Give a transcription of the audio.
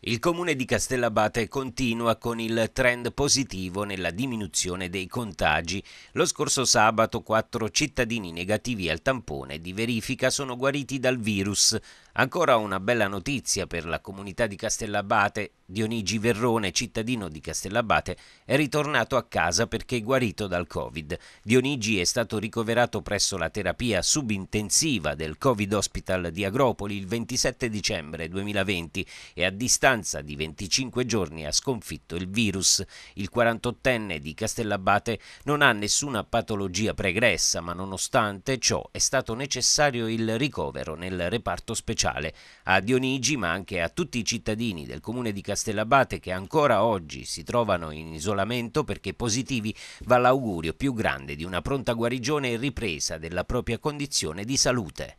Il comune di Castellabate continua con il trend positivo nella diminuzione dei contagi. Lo scorso sabato quattro cittadini negativi al tampone di verifica sono guariti dal virus. Ancora una bella notizia per la comunità di Castellabate. Dionigi Verrone, cittadino di Castellabate, è ritornato a casa perché guarito dal Covid. Dionigi è stato ricoverato presso la terapia subintensiva del Covid Hospital di Agropoli il 27 dicembre 2020 e a distanza distanza di 25 giorni ha sconfitto il virus. Il 48enne di Castellabate non ha nessuna patologia pregressa, ma nonostante ciò è stato necessario il ricovero nel reparto speciale. A Dionigi, ma anche a tutti i cittadini del comune di Castellabate che ancora oggi si trovano in isolamento perché positivi, va l'augurio più grande di una pronta guarigione e ripresa della propria condizione di salute.